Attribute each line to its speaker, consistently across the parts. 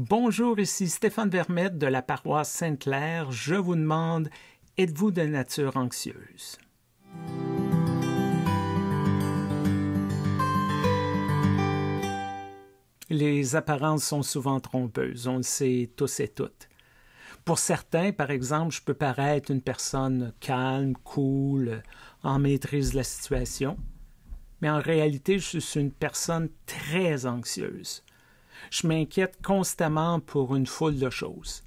Speaker 1: Bonjour, ici Stéphane Vermette de la paroisse Sainte-Claire. Je vous demande, êtes-vous de nature anxieuse? Les apparences sont souvent trompeuses, on le sait tous et toutes. Pour certains, par exemple, je peux paraître une personne calme, cool, en maîtrise de la situation, mais en réalité, je suis une personne très anxieuse. Je m'inquiète constamment pour une foule de choses.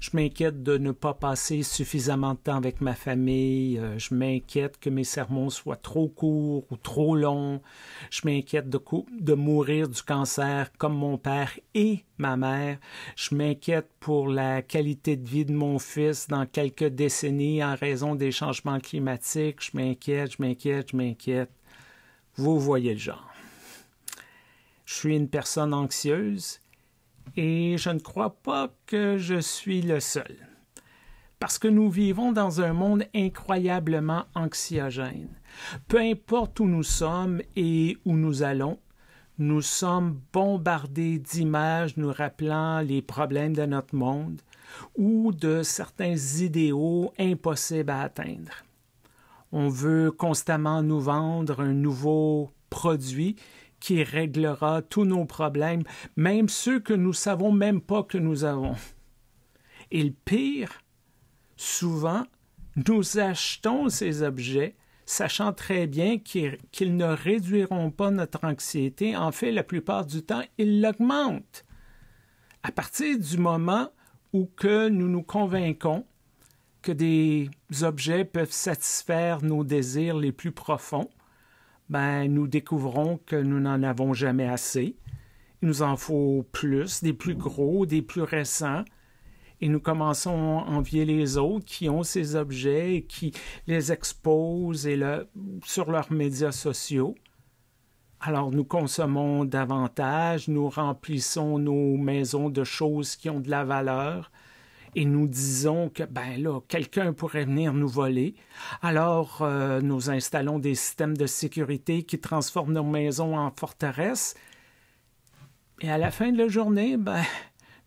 Speaker 1: Je m'inquiète de ne pas passer suffisamment de temps avec ma famille. Euh, je m'inquiète que mes sermons soient trop courts ou trop longs. Je m'inquiète de, mourir du cancer comme mon père et ma mère. Je m'inquiète pour la qualité de vie de mon fils dans quelques décennies en raison des changements climatiques. Je m'inquiète, je m'inquiète, je m'inquiète. Vous voyez le genre je suis une personne anxieuse et je ne crois pas que je suis le seul. Parce que nous vivons dans un monde incroyablement anxiogène. Peu importe où nous sommes et où nous allons, nous sommes bombardés d'images nous rappelant les problèmes de notre monde ou de certains idéaux impossibles à atteindre. On veut constamment nous vendre un nouveau produit qui réglera tous nos problèmes, même ceux que nous savons même pas que nous avons. Et le pire, souvent, nous achetons ces objets sachant très bien qu'ils ne réduiront pas notre anxiété. En fait, la plupart du temps, ils l'augmentent. À partir du moment où que nous nous convaincons que des objets peuvent satisfaire nos désirs les plus profonds, ben, nous découvrons que nous n'en avons jamais assez. Il nous en faut plus, des plus gros, des plus récents. Et nous commençons à envier les autres qui ont ces objets et qui les exposent et le, sur leurs médias sociaux. Alors nous consommons davantage, nous remplissons nos maisons de choses qui ont de la valeur, et nous disons que ben là quelqu'un pourrait venir nous voler. Alors euh, nous installons des systèmes de sécurité qui transforment nos maisons en forteresses. Et à la fin de la journée, ben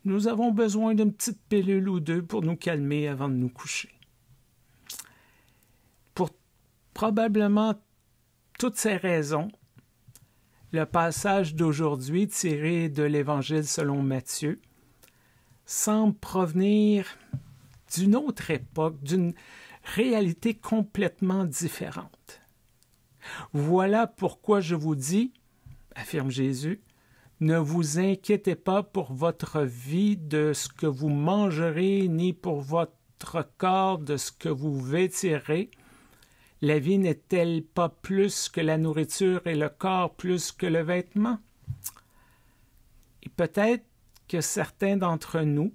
Speaker 1: nous avons besoin d'une petite pilule ou deux pour nous calmer avant de nous coucher. Pour probablement toutes ces raisons, le passage d'aujourd'hui tiré de l'Évangile selon Matthieu semble provenir d'une autre époque, d'une réalité complètement différente. Voilà pourquoi je vous dis, affirme Jésus, ne vous inquiétez pas pour votre vie de ce que vous mangerez, ni pour votre corps de ce que vous vêtirez. La vie n'est-elle pas plus que la nourriture et le corps plus que le vêtement? Et peut-être que certains d'entre nous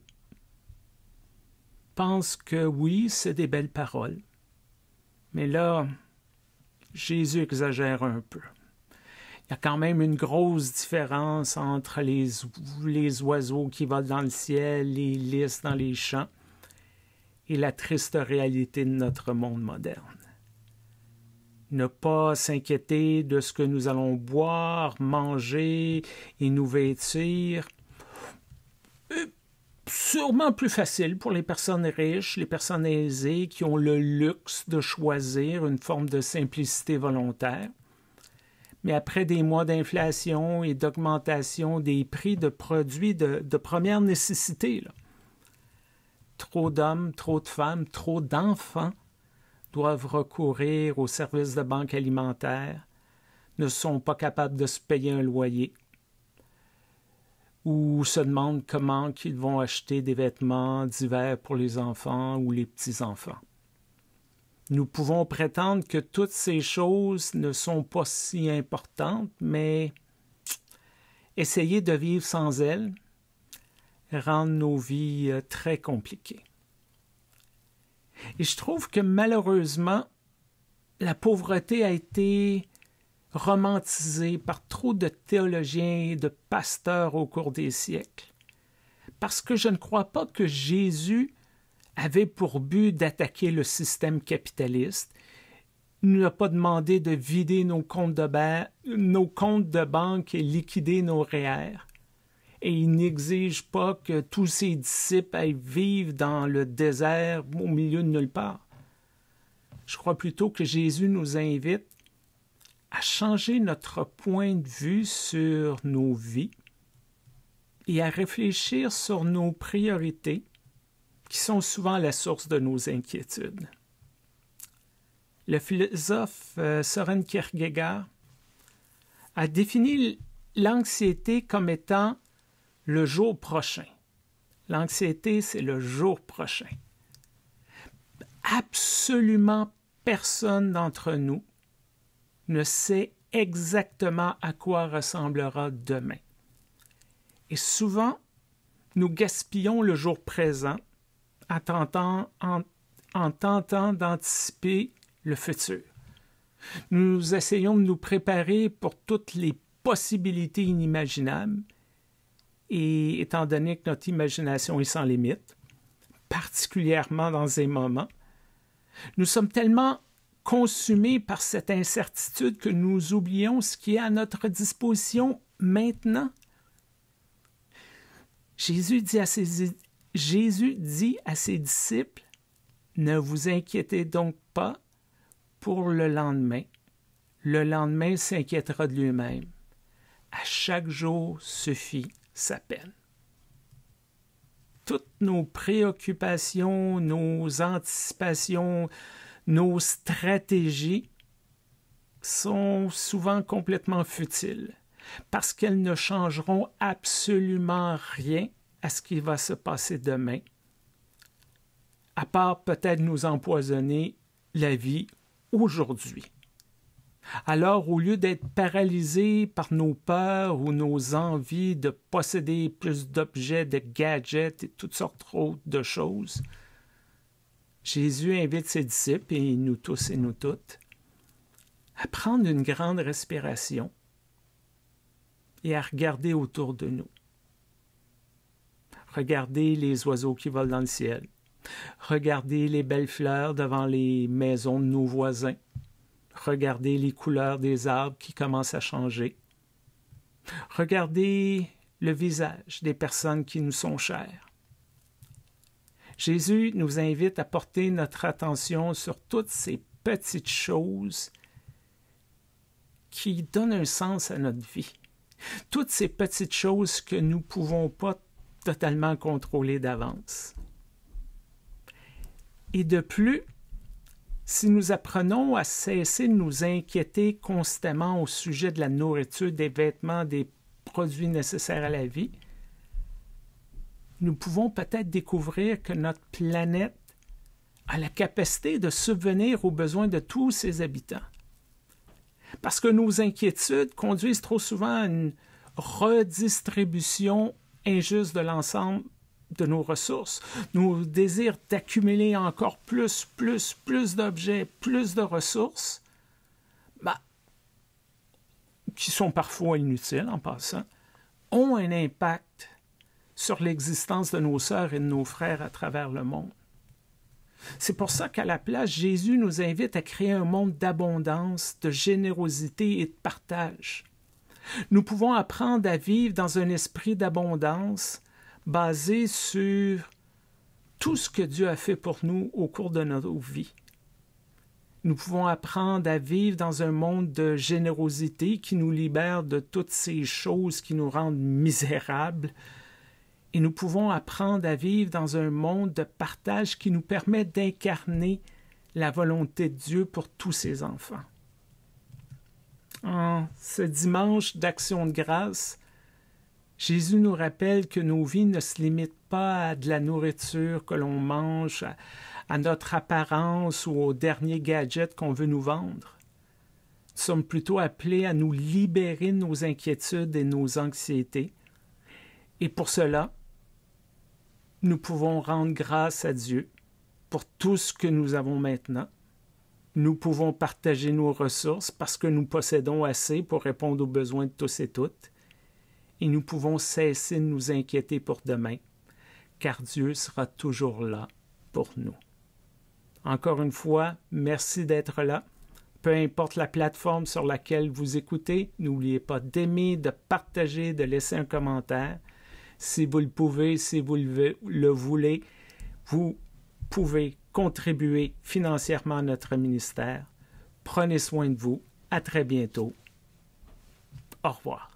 Speaker 1: pensent que oui, c'est des belles paroles, mais là, Jésus exagère un peu. Il y a quand même une grosse différence entre les, les oiseaux qui volent dans le ciel, les lys dans les champs, et la triste réalité de notre monde moderne ne pas s'inquiéter de ce que nous allons boire, manger et nous vêtir, sûrement plus facile pour les personnes riches, les personnes aisées qui ont le luxe de choisir une forme de simplicité volontaire. Mais après des mois d'inflation et d'augmentation des prix de produits de, première nécessité, trop d'hommes, trop de femmes, trop d'enfants doivent recourir aux services de banque alimentaire, ne sont pas capables de se payer un loyer, ou se demandent comment qu'ils vont acheter des vêtements d'hiver pour les enfants ou les petits-enfants. Nous pouvons prétendre que toutes ces choses ne sont pas si importantes, mais essayer de vivre sans elles rend nos vies euh, très compliquées. Et je trouve que malheureusement, la pauvreté a été romantisé par trop de théologiens et de pasteurs au cours des siècles. Parce que je ne crois pas que Jésus avait pour but d'attaquer le système capitaliste. Il ne nous a pas demandé de vider nos comptes de, nos comptes de banque et liquider nos REER. Et il n'exige pas que tous ses disciples aillent vivre dans le désert au milieu de nulle part. Je crois plutôt que Jésus nous invite changer notre point de vue sur nos vies et à réfléchir sur nos priorités qui sont souvent la source de nos inquiétudes. Le philosophe euh, Soren Kierkegaard a défini l'anxiété comme étant le jour prochain. L'anxiété, c'est le jour prochain. Absolument personne d'entre nous ne sait exactement à quoi ressemblera demain. Et souvent, nous gaspillons le jour présent en tentant, d'anticiper le futur. Nous essayons de nous préparer pour toutes les possibilités inimaginables et étant donné que notre imagination est sans limite, particulièrement dans ces moments, nous sommes tellement consumés par cette incertitude que nous oublions ce qui est à notre disposition maintenant. Jésus dit à ses, disciples, Ne vous inquiétez donc pas pour le lendemain. Le lendemain s'inquiétera de lui-même. À chaque jour suffit sa peine toutes nos préoccupations, nos anticipations, nos stratégies sont souvent complètement futiles parce qu'elles ne changeront absolument rien à ce qui va se passer demain, à part peut-être nous empoisonner la vie aujourd'hui. Alors, au lieu d'être paralysés par nos peurs ou nos envies de posséder plus d'objets, de gadgets et toutes sortes autres de choses, Jésus invite ses disciples et nous tous et nous toutes à prendre une grande respiration et à regarder autour de nous. Regardez les oiseaux qui volent dans le ciel. Regardez les belles fleurs devant les maisons de nos voisins. Regardez les couleurs des arbres qui commencent à changer. Regardez le visage des personnes qui nous sont chères. Jésus nous invite à porter notre attention sur toutes ces petites choses qui donnent un sens à notre vie. Toutes ces petites choses que nous ne pouvons pas totalement contrôler d'avance. Et de plus, si nous apprenons à cesser de nous inquiéter constamment au sujet de la nourriture, des vêtements, des produits nécessaires à la vie, nous pouvons peut-être découvrir que notre planète a la capacité de subvenir aux besoins de tous ses habitants. Parce que nos inquiétudes conduisent trop souvent à une redistribution injuste de l'ensemble de nos ressources, nos désirs d'accumuler encore plus, plus, plus d'objets, plus de ressources, ben, qui sont parfois inutiles en passant, ont un impact sur l'existence de nos sœurs et de nos frères à travers le monde. C'est pour ça qu'à la place, Jésus nous invite à créer un monde d'abondance, de générosité et de partage. Nous pouvons apprendre à vivre dans un esprit d'abondance basé sur tout ce que Dieu a fait pour nous au cours de notre vie. Nous pouvons apprendre à vivre dans un monde de générosité qui nous libère de toutes ces choses qui nous rendent misérables, et nous pouvons apprendre à vivre dans un monde de partage qui nous permet d'incarner la volonté de Dieu pour tous ses enfants. En ce dimanche d'action de grâce, Jésus nous rappelle que nos vies ne se limitent pas à de la nourriture que l'on mange, à, notre apparence ou aux derniers gadgets qu'on veut nous vendre. Nous sommes plutôt appelés à nous libérer de nos inquiétudes et nos anxiétés. Et pour cela, nous pouvons rendre grâce à Dieu pour tout ce que nous avons maintenant. Nous pouvons partager nos ressources parce que nous possédons assez pour répondre aux besoins de tous et toutes. Et nous pouvons cesser de nous inquiéter pour demain, car Dieu sera toujours là pour nous. Encore une fois, merci d'être là. Peu importe la plateforme sur laquelle vous écoutez, n'oubliez pas d'aimer, de partager, de laisser un commentaire si vous le pouvez, si vous le voulez, vous pouvez contribuer financièrement à notre ministère. Prenez soin de vous. À très bientôt. Au revoir.